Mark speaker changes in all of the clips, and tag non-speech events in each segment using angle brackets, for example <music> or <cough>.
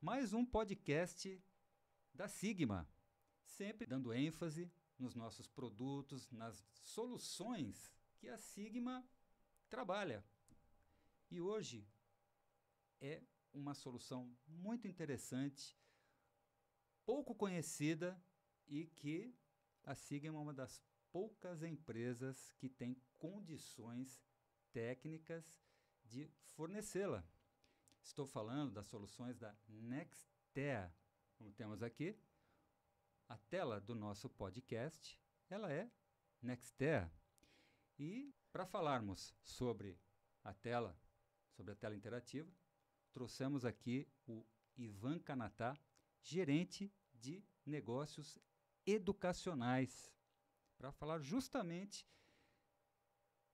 Speaker 1: mais um podcast da Sigma, sempre dando ênfase nos nossos produtos, nas soluções que a Sigma trabalha. E hoje é uma solução muito interessante, pouco conhecida e que a Sigma é uma das poucas empresas que tem condições técnicas de fornecê-la. Estou falando das soluções da Nextea. Como temos aqui, a tela do nosso podcast, ela é Nextea. E para falarmos sobre a tela, sobre a tela interativa, trouxemos aqui o Ivan Canatá, gerente de negócios educacionais, para falar justamente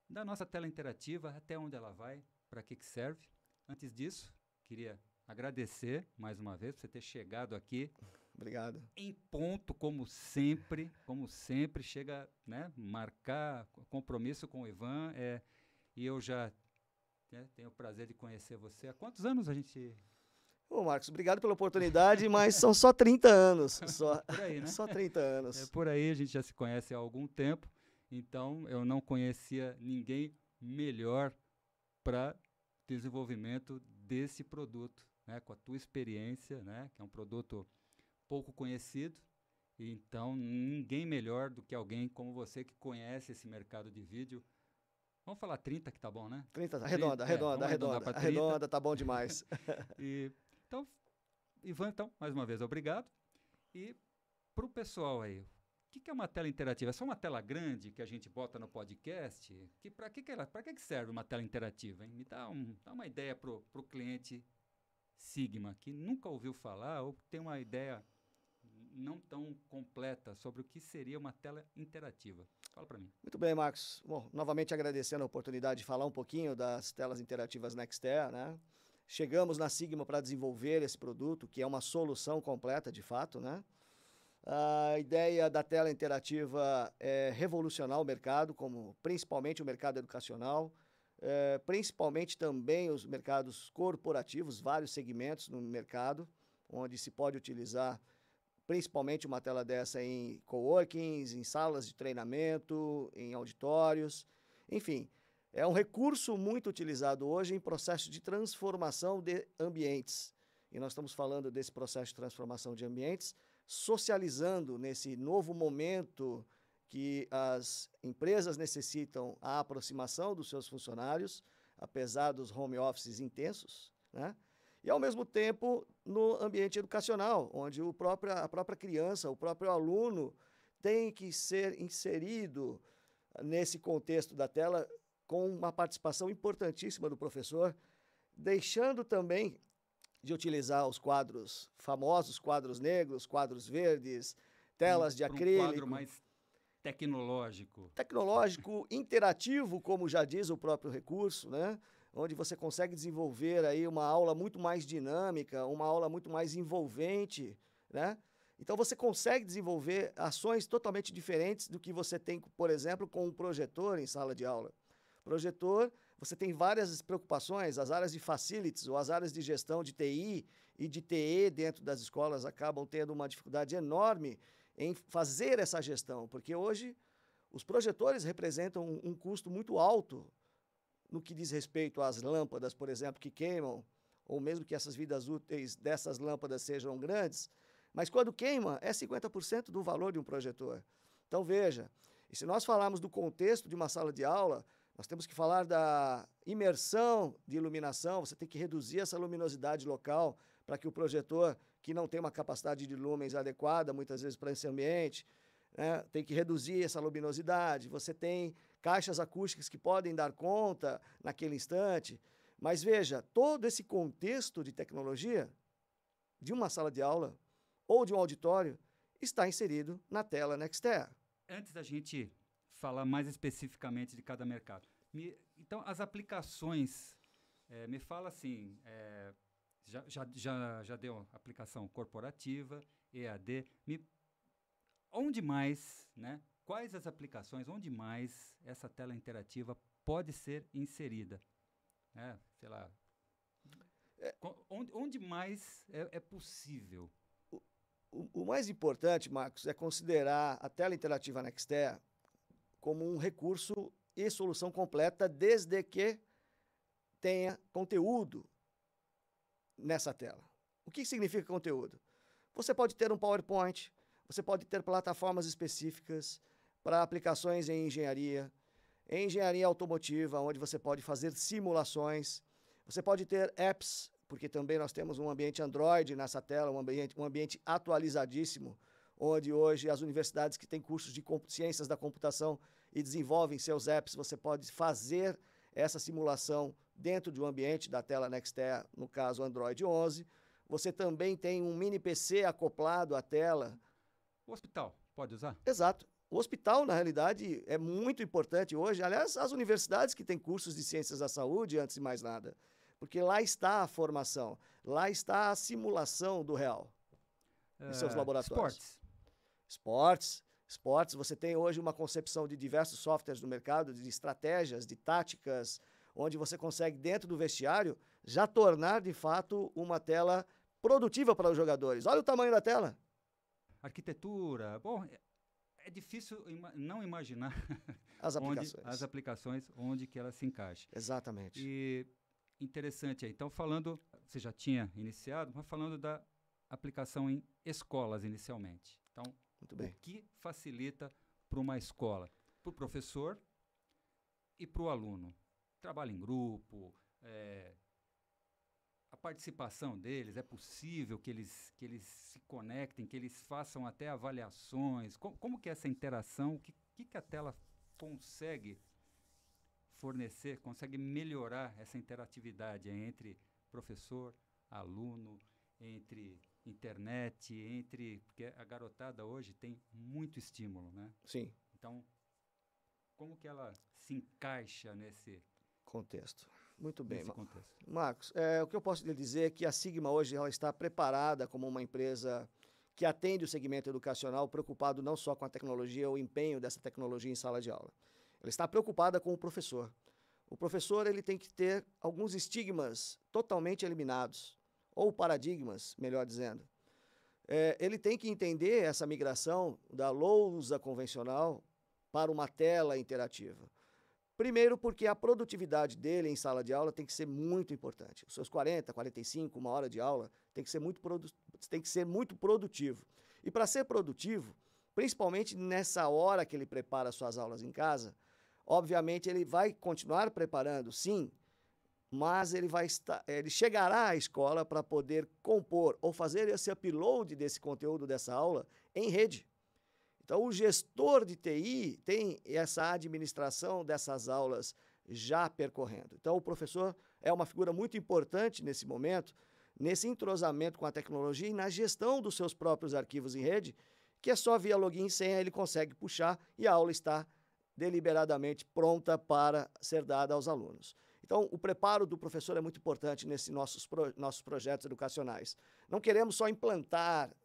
Speaker 1: da nossa tela interativa, até onde ela vai, para que, que serve. Antes disso, Queria agradecer mais uma vez por você ter chegado aqui. Obrigado. Em ponto, como sempre, como sempre, chega, né, marcar compromisso com o Ivan, é, e eu já né, tenho o prazer de conhecer você. Há quantos anos a gente... Ô, Marcos, obrigado pela oportunidade, mas são só 30 anos. <laughs> Só, por aí, né? Só 30 anos. É, por aí, a gente já se conhece há algum tempo, então eu não conhecia ninguém melhor para desenvolvimento desse produto, né, com a tua experiência, né, que é um produto pouco conhecido. Então, ninguém melhor do que alguém como você que conhece esse mercado de vídeo. Vamos falar 30 que tá bom, né? 30, arredonda, tá arredonda, é, arredonda, arredonda,
Speaker 2: tá bom demais. <laughs>
Speaker 1: e, então, Ivan, então, mais uma vez, obrigado. E para o pessoal aí, que, que é uma tela interativa? É só uma tela grande que a gente bota no podcast? Que para que, que, que, que serve uma tela interativa? Hein? Me dá, um, dá uma ideia para o cliente Sigma, que nunca ouviu falar ou tem uma ideia não tão completa sobre o que seria uma tela interativa. Fala para mim.
Speaker 2: Muito bem, Marcos. Bom, novamente agradecendo a oportunidade de falar um pouquinho das telas interativas Nexter, né? Chegamos na Sigma para desenvolver esse produto, que é uma solução completa, de fato, né? A ideia da tela interativa é revolucionar o mercado, como principalmente o mercado educacional, é, principalmente também os mercados corporativos, vários segmentos no mercado, onde se pode utilizar principalmente uma tela dessa em coworkings, em salas de treinamento, em auditórios, enfim. É um recurso muito utilizado hoje em processo de transformação de ambientes. E nós estamos falando desse processo de transformação de ambientes socializando nesse novo momento que as empresas necessitam a aproximação dos seus funcionários, apesar dos home offices intensos, né? e ao mesmo tempo no ambiente educacional, onde o próprio, a própria criança, o próprio aluno tem que ser inserido nesse contexto da tela com uma participação importantíssima do professor, deixando também de utilizar os quadros famosos, quadros negros, quadros verdes, telas um, de acrílico. Um quadro mais
Speaker 1: tecnológico.
Speaker 2: Tecnológico, interativo, como já diz o próprio recurso, né? onde você consegue desenvolver aí uma aula muito mais dinâmica, uma aula muito mais envolvente, né? Então você consegue desenvolver ações totalmente diferentes do que você tem, por exemplo, com um projetor em sala de aula. Projetor, você tem várias preocupações, as áreas de facilities ou as áreas de gestão de TI e de TE dentro das escolas acabam tendo uma dificuldade enorme em fazer essa gestão, porque hoje os projetores representam um, um custo muito alto no que diz respeito às lâmpadas, por exemplo, que queimam, ou mesmo que essas vidas úteis dessas lâmpadas sejam grandes, mas quando queima, é 50% do valor de um projetor. Então veja, e se nós falarmos do contexto de uma sala de aula, nós temos que falar da imersão de iluminação, você tem que reduzir essa luminosidade local para que o projetor, que não tem uma capacidade de lumens adequada, muitas vezes para esse ambiente, né, tem que reduzir essa luminosidade. Você tem caixas acústicas que podem dar conta naquele instante. Mas veja, todo esse contexto de tecnologia de uma sala de aula ou de um auditório está inserido na tela Nexter.
Speaker 1: Antes da gente falar mais especificamente de cada mercado. Me, então, as aplicações, é, me fala assim, é, já, já, já, já deu aplicação corporativa, EAD, me, onde mais, né? Quais as aplicações, onde mais essa tela interativa pode ser inserida? É, sei lá, é, onde, onde, mais é, é possível?
Speaker 2: O, o, o, mais importante, Marcos, é considerar a tela interativa Nexter como um recurso e solução completa, desde que tenha conteúdo nessa tela. O que significa conteúdo? Você pode ter um PowerPoint, você pode ter plataformas específicas para aplicações em engenharia, em engenharia automotiva, onde você pode fazer simulações, você pode ter apps, porque também nós temos um ambiente Android nessa tela, um ambiente, um ambiente atualizadíssimo onde hoje as universidades que têm cursos de ciências da computação e desenvolvem seus apps, você pode fazer essa simulação dentro de um ambiente da tela Nexter, no caso Android 11. Você também tem um mini PC acoplado à tela.
Speaker 1: O hospital pode usar?
Speaker 2: Exato. O hospital, na realidade, é muito importante hoje. Aliás, as universidades que têm cursos de ciências da saúde, antes de mais nada. Porque lá está a formação, lá está a simulação do real
Speaker 1: é, em seus é, laboratórios.
Speaker 2: Esportes. Esportes. Esportes, você tem hoje uma concepção de diversos softwares no mercado, de estratégias, de táticas, onde você consegue, dentro do vestiário, já tornar de fato uma tela produtiva para os jogadores. Olha o tamanho
Speaker 1: da tela. Arquitetura. Bom, é, é difícil ima não imaginar as <laughs> aplicações. Onde, as aplicações, onde que elas se encaixa. Exatamente. E interessante aí. Então, falando, você já tinha iniciado, mas falando da aplicação em escolas inicialmente. Então, muito bem. O que facilita para uma escola? Para o professor e para o aluno. Trabalho em grupo, é, a participação deles, é possível que eles, que eles se conectem, que eles façam até avaliações? Como, como que é essa interação, o que, que, que a tela consegue fornecer, consegue melhorar essa interatividade entre professor, aluno, entre internet, entre. Porque a garotada hoje tem muito estímulo, né? Sim. Então, como que ela se encaixa nesse contexto? Muito bem, nesse contexto.
Speaker 2: Marcos. É, o que eu posso lhe dizer é que a Sigma hoje ela está preparada como uma empresa que atende o segmento educacional, preocupado não só com a tecnologia, o empenho dessa tecnologia em sala de aula. Ela está preocupada com o professor. O professor ele tem que ter alguns estigmas totalmente eliminados ou paradigmas, melhor dizendo. É, ele tem que entender essa migração da lousa convencional para uma tela interativa. Primeiro, porque a produtividade dele em sala de aula tem que ser muito importante. Os seus 40, 45, uma hora de aula tem que ser muito, produ tem que ser muito produtivo. E para ser produtivo, principalmente nessa hora que ele prepara suas aulas em casa, obviamente ele vai continuar preparando, sim, mas ele vai estar, ele chegará à escola para poder compor ou fazer esse upload desse conteúdo dessa aula em rede. Então, o gestor de TI tem essa administração dessas aulas já percorrendo. Então, o professor é uma figura muito importante nesse momento, nesse entrosamento com a tecnologia e na gestão dos seus próprios arquivos em rede, que é só via login e senha ele consegue puxar e a aula está deliberadamente pronta para ser dada aos alunos. Então, o preparo do professor é muito importante nesses nossos, pro, nossos projetos educacionais. Não queremos só implantar,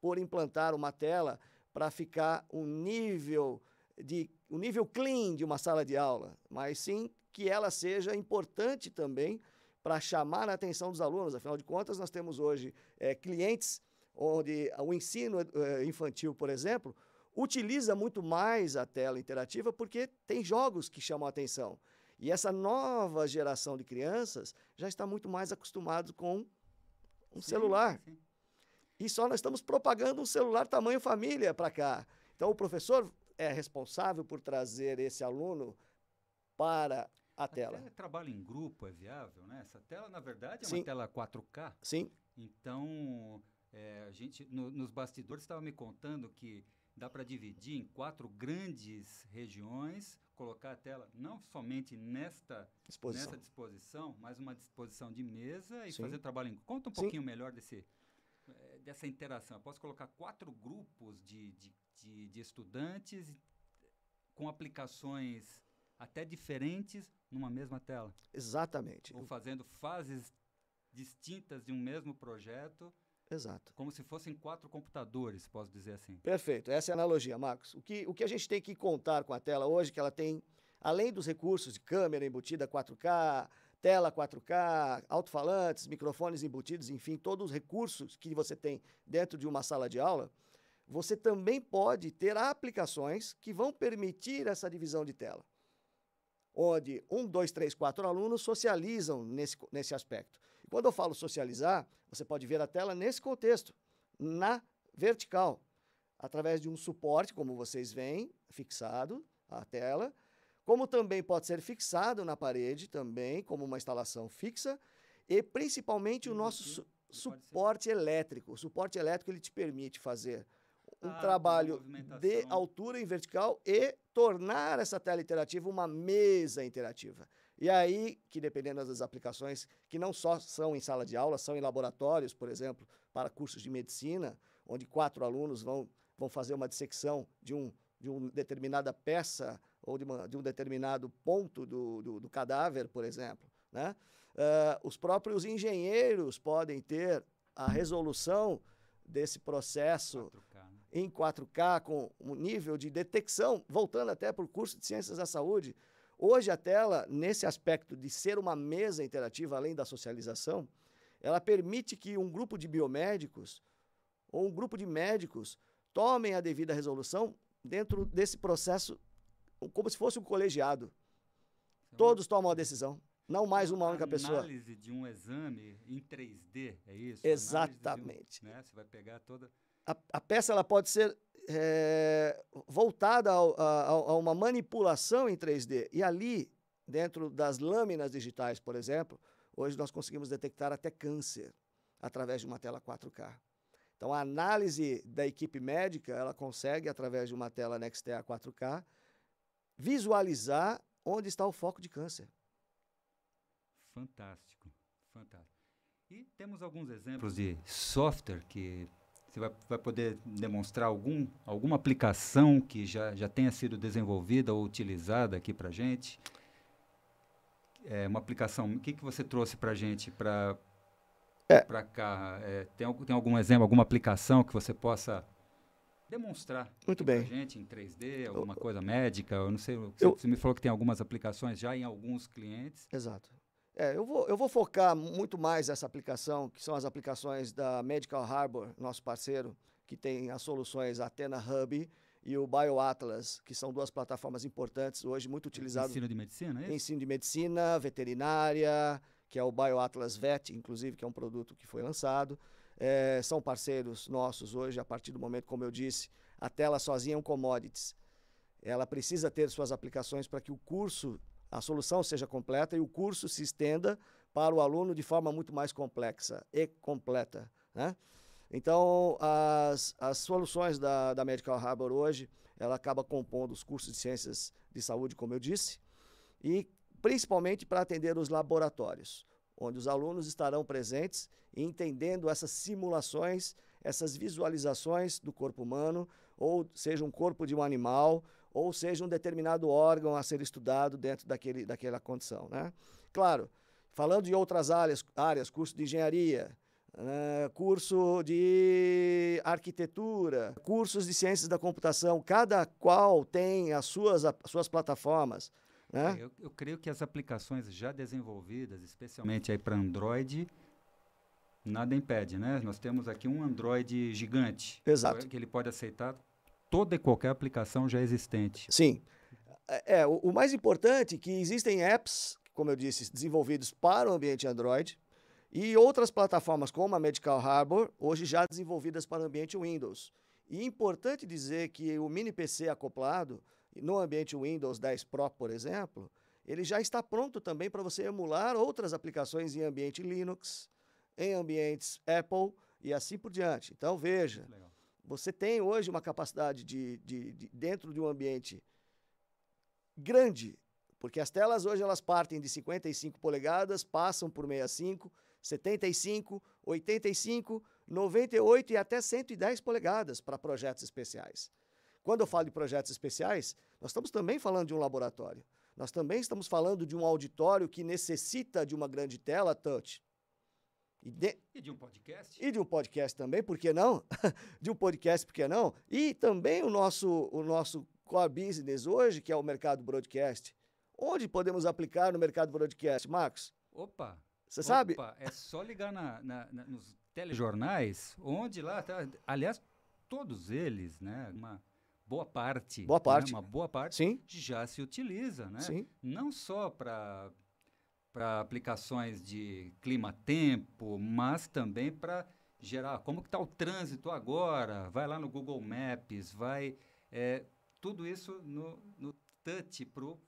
Speaker 2: por implantar uma tela, para ficar um nível de um nível clean de uma sala de aula, mas sim que ela seja importante também para chamar a atenção dos alunos. Afinal de contas, nós temos hoje é, clientes onde o ensino eh, infantil, por exemplo, utiliza muito mais a tela interativa porque tem jogos que chamam a atenção. E essa nova geração de crianças já está muito mais acostumado com um sim, celular. Sim. E só nós estamos propagando um celular tamanho família para cá. Então o professor é responsável por trazer esse aluno para a, a tela. tela.
Speaker 1: Trabalho em grupo é viável, né? Essa tela, na verdade, é Sim. uma tela 4K. Sim. Então, é, a gente, no, nos bastidores, estava me contando que dá para dividir em quatro grandes regiões, colocar a tela não somente nesta disposição, nessa disposição mas uma disposição de mesa e Sim. fazer trabalho em. Conta um Sim. pouquinho melhor desse, eh, dessa interação. Eu posso colocar quatro grupos de, de, de, de estudantes com aplicações até diferentes numa mesma tela. Exatamente. Ou fazendo fases distintas de um mesmo projeto Exato. Como se fossem quatro computadores, posso dizer assim.
Speaker 2: Perfeito, essa é a analogia, Marcos. O que, o que a gente tem que contar com a tela hoje, é que ela tem, além dos recursos de câmera embutida 4K, tela 4K, alto-falantes, microfones embutidos, enfim, todos os recursos que você tem dentro de uma sala de aula, você também pode ter aplicações que vão permitir essa divisão de tela. Onde um, dois, três, quatro alunos socializam nesse, nesse aspecto. Quando eu falo socializar, você pode ver a tela nesse contexto, na vertical, através de um suporte, como vocês veem, fixado à tela, como também pode ser fixado na parede, também como uma instalação fixa, e principalmente o nosso su suporte elétrico. O suporte elétrico ele te permite fazer
Speaker 1: um ah, trabalho de
Speaker 2: altura em vertical e tornar essa tela interativa uma mesa interativa. E aí, que dependendo das aplicações, que não só são em sala de aula, são em laboratórios, por exemplo, para cursos de medicina, onde quatro alunos vão, vão fazer uma dissecção de, um, de uma determinada peça ou de, uma, de um determinado ponto do, do, do cadáver, por exemplo. Né? Uh, os próprios engenheiros podem ter a resolução desse processo 4K, né? em 4K, com um nível de detecção, voltando até para o curso de Ciências da Saúde, Hoje a tela, nesse aspecto de ser uma mesa interativa além da socialização, ela permite que um grupo de biomédicos ou um grupo de médicos tomem a devida resolução dentro desse processo como se fosse um colegiado. Então, Todos tomam a decisão, não mais uma única pessoa.
Speaker 1: Análise de um exame em 3D, é isso? Exatamente. Um, né? Você vai pegar toda
Speaker 2: a, a, peça ela pode ser é, voltada ao, a, a uma manipulação em 3D. E ali, dentro das lâminas digitais, por exemplo, hoje nós conseguimos detectar até câncer através de uma tela 4K. Então, a análise da equipe médica, ela consegue, através de uma tela Nextea 4K, visualizar onde está o foco de câncer.
Speaker 1: Fantástico, fantástico. E temos alguns exemplos de software que você vai, vai poder demonstrar algum, alguma aplicação que já, já tenha sido desenvolvida ou utilizada aqui para a gente? É, uma aplicação, o que, que você trouxe para a gente para é. cá? É, tem, tem algum exemplo, alguma aplicação que você possa demonstrar Muito bem. pra gente em 3D, alguma eu, coisa médica, eu não sei, você, eu, você me falou que tem algumas aplicações já em alguns clientes. Exato. É, eu, vou, eu vou
Speaker 2: focar muito mais essa aplicação, que são as aplicações da Medical Harbor, nosso parceiro, que tem as soluções Atena Hub e o BioAtlas, que são duas plataformas importantes hoje, muito utilizadas. Ensino de medicina, é Ensino de medicina, veterinária, que é o BioAtlas Vet, inclusive, que é um produto que foi lançado. É, são parceiros nossos hoje, a partir do momento, como eu disse, a tela sozinha é um commodities. Ela precisa ter suas aplicações para que o curso a solução seja completa e o curso se estenda para o aluno de forma muito mais complexa e completa. Né? Então, as, as soluções da, da Medical Harbor hoje, ela acaba compondo os cursos de ciências de saúde, como eu disse, e principalmente para atender os laboratórios, onde os alunos estarão presentes e entendendo essas simulações, essas visualizações do corpo humano, ou seja, um corpo de um animal, ou seja, um determinado órgão a ser estudado dentro daquele, daquela condição. Né? Claro, falando de outras áreas, áreas curso de engenharia, Uh, curso de arquitetura, cursos de ciências da computação, cada qual tem as suas, as suas plataformas.
Speaker 1: Né? É, eu, eu, creio que as aplicações já desenvolvidas, especialmente aí para Android, nada impede, né? Nós temos aqui um Android gigante. Exato. Que ele pode aceitar toda e qualquer aplicação já existente. Sim.
Speaker 2: É, é, o, o mais importante é que existem apps, como eu disse, desenvolvidos para o ambiente Android e outras plataformas como a Medical Harbor, hoje já desenvolvidas para o ambiente Windows. E é importante dizer que o mini PC acoplado no ambiente Windows 10 Pro, por exemplo, ele já está pronto também para você emular outras aplicações em ambiente Linux, em ambientes Apple e assim por diante. Então veja, Legal. Você tem hoje uma capacidade de, de, de, dentro de um ambiente grande, porque as telas hoje elas partem de 55 polegadas, passam por 65, 75, 85, 98 e até 110 polegadas para projetos especiais. Quando eu falo de projetos especiais, nós estamos também falando de um laboratório. Nós também estamos falando de um auditório que necessita de uma grande tela touch. E de...
Speaker 1: e de... um podcast.
Speaker 2: E de um podcast também, por que não? <laughs> de um podcast, por que não? E também o nosso, o nosso core business hoje, que é o mercado broadcast. Onde podemos aplicar no mercado broadcast, Marcos?
Speaker 1: Opa! Você sabe? Opa, é só ligar na, na, na, nos telejornais, onde lá tá. Aliás, todos eles, né? Uma boa parte. Boa né, parte. Né, uma boa parte Sim. já se utiliza, né? Sim. Não só para para aplicações de clima-tempo, mas também para gerar como que está o trânsito agora, vai lá no Google Maps, vai... É, tudo isso no, no touch para o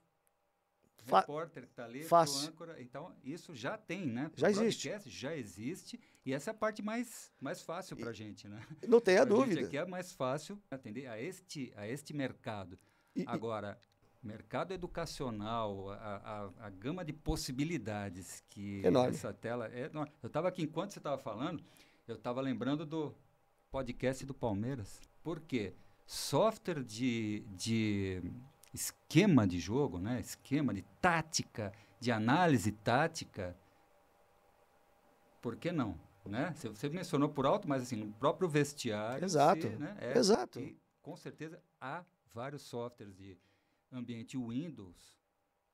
Speaker 1: repórter que está ali, o âncora. Então, isso já tem, né? Pro já existe. Já existe. E essa é a parte mais, mais fácil para a gente, né? Não tenha <laughs> dúvida. Gente aqui é mais fácil atender a este, a este mercado. E, Agora, mercado educacional, a, a, a gama de possibilidades que Enorme. essa tela é. Eu estava aqui, enquanto você estava falando, eu estava lembrando do podcast do Palmeiras. Por quê? Software de, de esquema de jogo, né? esquema de tática, de análise tática. Por que não? Né? Você mencionou por alto, mas assim, no próprio vestiário. Exato. Se, né, é, Exato. E, com certeza há vários softwares de, ambiente Windows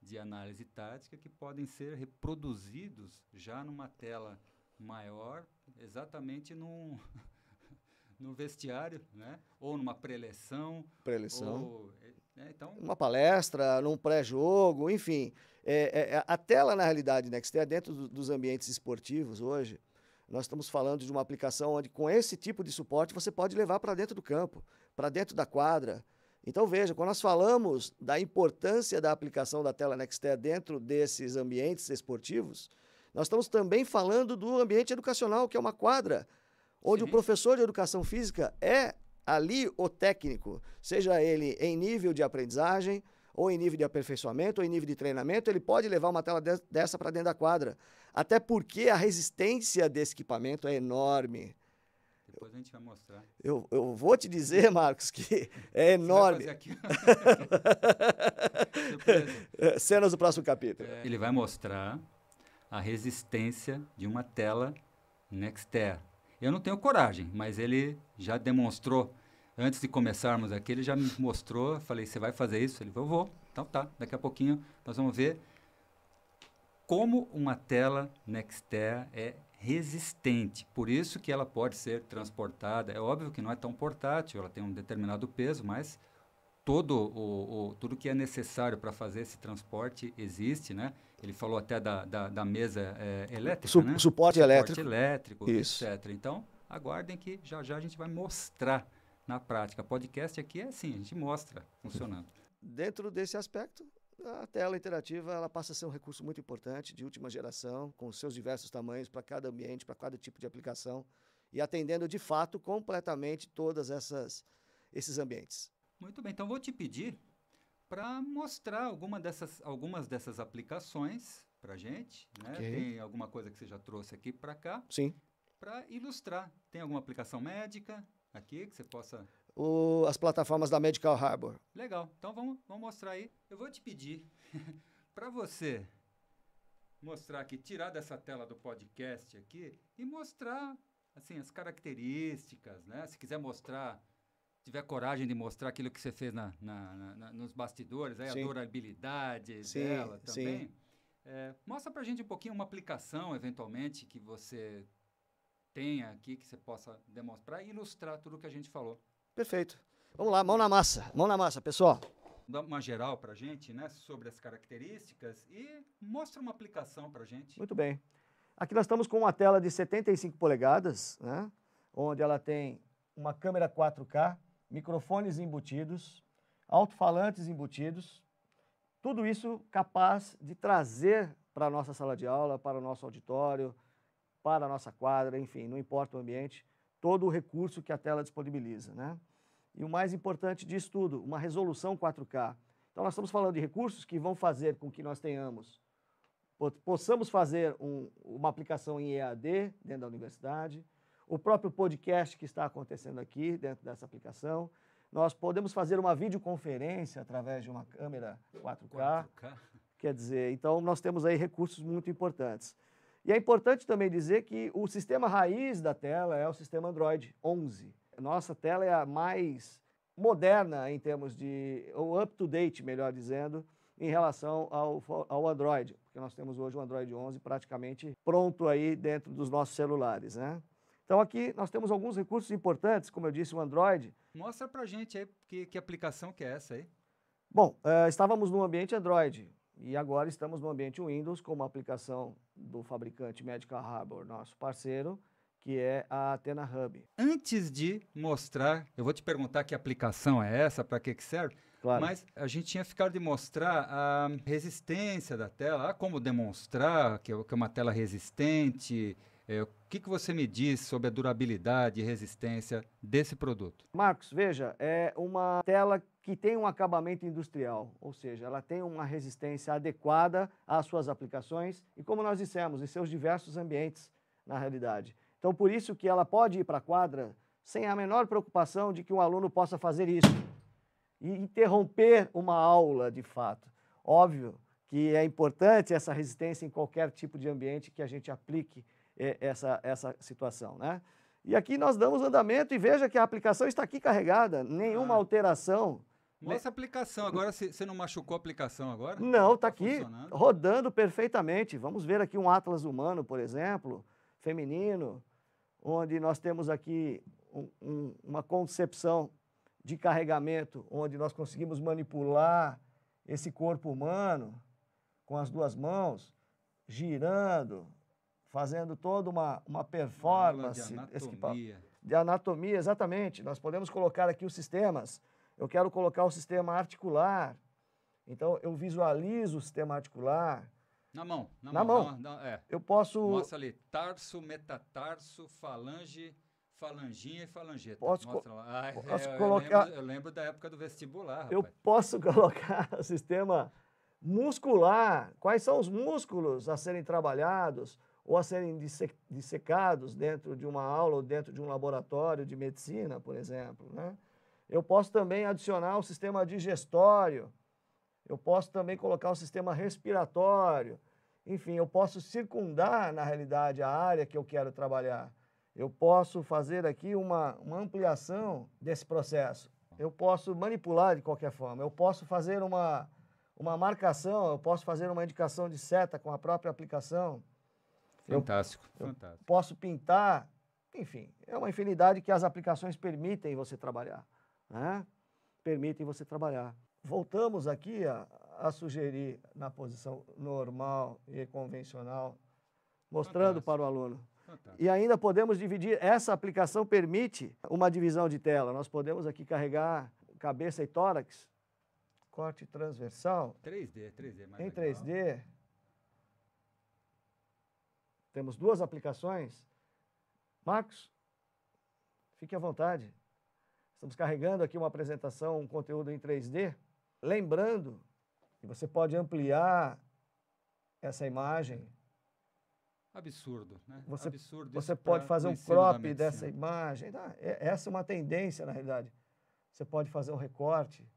Speaker 1: de análise tática que podem ser reproduzidos já numa tela maior, exatamente num, <laughs> no vestiário, né? Ou numa preleção. Preleção. Ou, é, né? então... Uma
Speaker 2: palestra, num pré-jogo, enfim. É, é, é a tela, na realidade, que está dentro do, dos ambientes esportivos hoje, nós estamos falando de uma aplicação onde, com esse tipo de suporte, você pode levar para dentro do campo, para dentro da quadra, então veja, quando nós falamos da importância da aplicação da tela Nexter dentro desses ambientes esportivos, nós estamos também falando do ambiente educacional, que é uma quadra, onde Sim. o professor de educação física é ali o técnico, seja ele em nível de aprendizagem, ou em nível de aperfeiçoamento, ou em nível de treinamento, ele pode levar uma tela dessa para dentro da quadra. Até porque a resistência desse equipamento é enorme.
Speaker 1: Depois a gente vai mostrar.
Speaker 2: Eu, eu vou te dizer, Marcos, que <laughs> é enorme. <laughs>
Speaker 1: É, cenas do próximo capítulo. É, ele vai mostrar a resistência de uma tela Nexter. Eu não tenho coragem, mas ele já demonstrou. Antes de começarmos aqui, ele já me mostrou. Falei, você vai fazer isso? Ele falou, vou. Então tá, daqui a pouquinho nós vamos ver como uma tela Nexter é resistente, por isso que ela pode ser transportada. É óbvio que não é tão portátil, ela tem um determinado peso, mas todo o, o tudo que é necessário para fazer esse transporte existe, né? Ele falou até da, da, da mesa é, elétrica, Su né? Suporte elétrico. elétrico, isso. etc. Então, aguardem que já já a gente vai mostrar na prática. Podcast aqui é assim, a gente mostra funcionando. Dentro desse
Speaker 2: aspecto, a tela interativa ela passa a ser um recurso muito importante, de última geração, com seus diversos tamanhos para cada ambiente, para cada tipo de aplicação, e atendendo de fato completamente todas essas esses ambientes.
Speaker 1: Muito bem, então vou te pedir para mostrar alguma dessas, algumas dessas aplicações para gente. Né? Okay. Tem alguma coisa que você já trouxe aqui para cá? Sim. Para ilustrar, tem alguma aplicação médica aqui que você possa
Speaker 2: o, as plataformas da Medical Harbor.
Speaker 1: Legal. Então vamos, vamos mostrar aí. Eu vou te pedir <laughs> para você mostrar aqui, tirar dessa tela do podcast aqui e mostrar assim as características, né? Se quiser mostrar tiver coragem de mostrar aquilo que você fez na, na, na nos bastidores, aí a durabilidade sim, dela também. Sim. É, mostra para gente um pouquinho uma aplicação, eventualmente, que você tenha aqui, que você possa demonstrar e ilustrar tudo o que a gente falou.
Speaker 2: Perfeito. Vamos lá, mão na massa, mão na massa, pessoal.
Speaker 1: Dá uma geral para a gente, né, sobre as características e mostra uma aplicação para a gente. Muito bem.
Speaker 2: Aqui nós estamos com uma tela de 75 polegadas, né, onde ela tem uma câmera 4K, microfones embutidos, alto-falantes embutidos, tudo isso capaz de trazer para a nossa sala de aula, para o nosso auditório, para a nossa quadra, enfim, não importa o ambiente, todo o recurso que a tela disponibiliza. Né? E o mais importante disso tudo, uma resolução 4K. Então nós estamos falando de recursos que vão fazer com que nós tenhamos, possamos fazer um, uma aplicação em EAD dentro da universidade, o próprio podcast que está acontecendo aqui dentro dessa aplicação, nós podemos fazer uma videoconferência através de uma câmera 4K. 4K. Quer dizer, então nós temos aí recursos muito importantes. E é importante também dizer que o sistema raiz da tela é o sistema Android 11. Nossa tela é a mais moderna em termos de, ou up-to-date, melhor dizendo, em relação ao, ao Android, porque nós temos hoje o Android 11 praticamente pronto aí dentro dos nossos celulares, né? Então aqui nós temos alguns recursos importantes, como eu disse, o Android.
Speaker 1: Mostra pra gente aí que, que aplicação que é essa aí.
Speaker 2: Bom, uh, estávamos no ambiente Android e agora estamos no ambiente Windows com uma aplicação do fabricante Medical Harbor, nosso parceiro, que é a Atena Hub.
Speaker 1: Antes de mostrar, eu vou te perguntar que aplicação é essa, para que, que serve, claro. mas a gente tinha ficado de mostrar a resistência da tela, como demonstrar é, que é uma tela resistente. É, o que, que você me diz sobre a durabilidade e resistência desse produto?
Speaker 2: Marcos, veja, é uma tela que tem um acabamento industrial, ou seja, ela tem uma resistência adequada às suas aplicações e, como nós dissemos, em seus diversos ambientes, na realidade. Então, por isso que ela pode ir para a quadra sem a menor preocupação de que um aluno possa fazer isso e interromper uma aula de fato. Óbvio que é importante essa resistência em qualquer tipo de ambiente que a gente aplique eh, essa, essa
Speaker 1: situação, né?
Speaker 2: E aqui nós damos andamento e veja que a aplicação está aqui carregada, nenhuma ah. alteração
Speaker 1: Nessa né? aplicação. Agora você não machucou a aplicação agora? Não, está tá aqui
Speaker 2: rodando perfeitamente. Vamos ver aqui um Atlas humano, por exemplo, feminino, onde nós temos aqui um, um, uma concepção de carregamento, onde nós conseguimos manipular esse corpo humano com as duas mãos, girando, fazendo toda uma, uma performance. Uma de, anatomia. de anatomia, exatamente. Nós podemos colocar aqui os sistemas eu quero colocar o sistema articular. Então, eu visualizo o sistema articular.
Speaker 1: Na mão. Na, na mão. mão. Na, na, é. Eu
Speaker 2: posso. Mostra
Speaker 1: ali, tarso, metatarso, falange, falanginha e falangeta. Posso, Mostra lá. Ah, é, posso é, colocar. Eu lembro, eu lembro, da época do vestibular. Eu posso
Speaker 2: <laughs> colocar o sistema muscular. Quais são os músculos a serem trabalhados ou a serem disse dissecados dentro de uma aula ou dentro de um laboratório de medicina, por exemplo, né? Eu posso também adicionar o sistema digestório, eu posso também colocar o sistema respiratório. Enfim, eu posso circundar, na realidade, a área que eu quero trabalhar. Eu posso fazer aqui uma, uma ampliação desse processo. Eu posso manipular de qualquer forma. Eu posso fazer uma, uma marcação, eu posso fazer uma indicação de seta com a própria aplicação.
Speaker 1: Fantástico, eu, fantástico. Eu
Speaker 2: posso pintar, enfim, é uma infinidade que as aplicações permitem você trabalhar né? permitem você trabalhar. Voltamos aqui a, a sugerir na posição normal e convencional, mostrando Fantástico. para o aluno. Fantástico. E ainda podemos dividir, essa aplicação permite uma divisão de tela. Nós podemos aqui carregar cabeça e tórax, corte transversal.
Speaker 1: 3D, 3D é mais Em legal.
Speaker 2: 3D, temos duas aplicações. Marcos, fique à vontade. Estamos carregando aqui uma apresentação, um conteúdo em 3D. Lembrando que você pode ampliar essa imagem.
Speaker 1: Absurdo, né? Você, Absurdo você pode fazer um crop dessa
Speaker 2: imagem. Tá? É, essa é uma tendência, na realidade. Você pode fazer um recorte.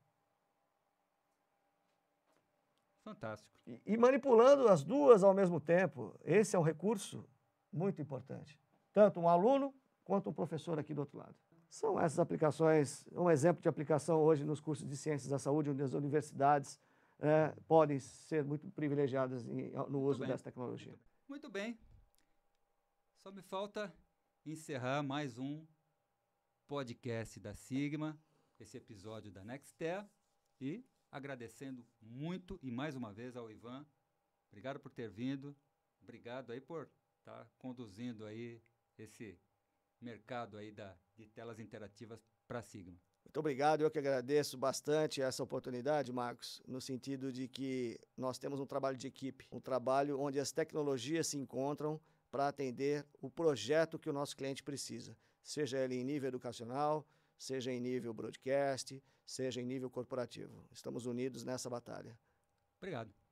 Speaker 1: Fantástico. E,
Speaker 2: e manipulando as duas ao mesmo tempo. Esse é um recurso muito importante. Tanto um aluno quanto um professor aqui do outro lado. São essas aplicações, um exemplo de aplicação hoje nos cursos de ciências da saúde, onde as universidades é, podem ser muito privilegiadas em, no uso dessa tecnologia.
Speaker 1: Muito bem. Só me falta encerrar mais um podcast da Sigma, esse episódio da Nextel e agradecendo muito e mais uma vez ao Ivan. Obrigado por ter vindo. Obrigado aí por estar tá conduzindo aí esse mercado aí da, de telas interativas para a Sigma.
Speaker 2: Muito obrigado, eu que agradeço bastante essa oportunidade, Marcos, no sentido de que nós temos um trabalho de equipe, um trabalho onde as tecnologias se encontram para atender o projeto que o nosso cliente precisa, seja ele em nível educacional, seja em nível broadcast, seja em nível corporativo. Estamos unidos nessa batalha.
Speaker 1: Obrigado.